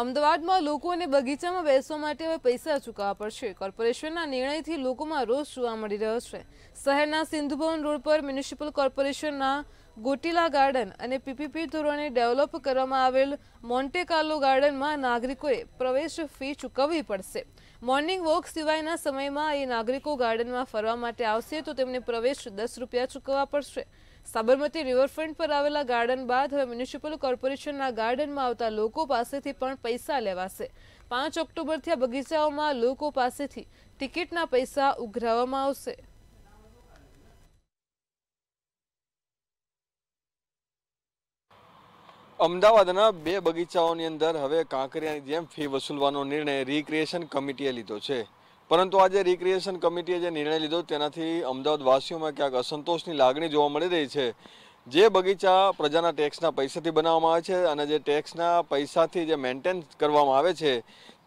અમદાવાદમાં લોકોને બગીચામાં બેસવા માટે હવે પૈસા ચૂકવવા પડશે કોર્પોરેશનના નિર્ણયથી લોકોમાં રોષ જોવા મળી રહ્યો છે શહેરના સિંધુભવન રોડ પર મ્યુનિસિપલ કોર્પોરેશનના ગોટીલા ગાર્ડન અને પીપીપી ધોરણે ડેવલપ કરવામાં આવેલ મોન્ટે કાર્લો ગાર્ડનમાં નાગરિકોએ પ્રવેશ ફી ચૂકવવી પડશે મોર્નિંગ વોક સિવાયના સમયમાં એ નાગરિકો ગાર્ડનમાં ફરવા માટે આવશે તો તેમને પ્રવેશ દસ રૂપિયા ચૂકવવા પડશે સાબરમતી રિવરફ્રન્ટ પર આવેલા ગાર્ડન બાદ હવે મ્યુનિસિપલ કોર્પોરેશનના ગાર્ડનમાં આવતા લોકો પાસેથી પણ પૈસા લેવાશે પાંચ ઓક્ટોબરથી આ બગીચાઓમાં લોકો પાસેથી ટિકિટના પૈસા ઉઘરાવવામાં આવશે અમદાવાદના બે બગીચાઓની અંદર હવે કાંકરિયાની જેમ ફી વસૂલવાનો નિર્ણય રિક્રિએશન કમિટીએ લીધો છે પરંતુ આજે રિક્રિએશન કમિટીએ જે નિર્ણય લીધો તેનાથી અમદાવાદવાસીઓમાં ક્યાંક અસંતોષની લાગણી જોવા મળી રહી છે જે બગીચા પ્રજાના ટેક્સના પૈસાથી બનાવવામાં આવે છે અને જે ટેક્સના પૈસાથી જે મેન્ટેન કરવામાં આવે છે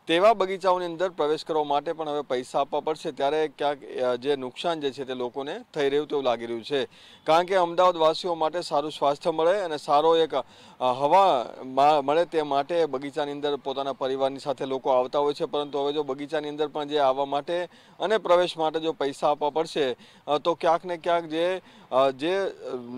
તેવા બગીચાઓની અંદર પ્રવેશ કરવા માટે પણ હવે પૈસા આપવા પડશે ત્યારે ક્યાંક જે નુકસાન જે છે તે લોકોને થઈ રહ્યું તેવું લાગી રહ્યું છે કારણ કે અમદાવાદ વાસીઓ માટે સારું સ્વાસ્થ્ય મળે અને સારો એક હવા મળે તે માટે બગીચાની અંદર પોતાના પરિવારની સાથે લોકો આવતા હોય છે પરંતુ હવે જો બગીચાની અંદર પણ જે આવવા માટે અને પ્રવેશ માટે જો પૈસા આપવા પડશે તો ક્યાંક ને ક્યાંક જે જે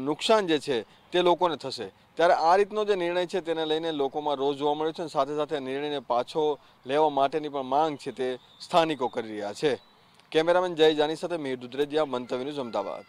નુકસાન જે છે તે લોકોને થશે ત્યારે આ રીતનો જે નિર્ણય છે તેને લઈને લોકોમાં રોજ જોવા મળ્યો છે અને સાથે સાથે નિર્ણયને પાછો લેવા માટેની પણ માંગ છે તે સ્થાનિકો કરી રહ્યા છે કેમેરામેન જય જાની સાથે મિહિર દુધરેજિયા મંતવ્ય ન્યૂઝ અમદાવાદ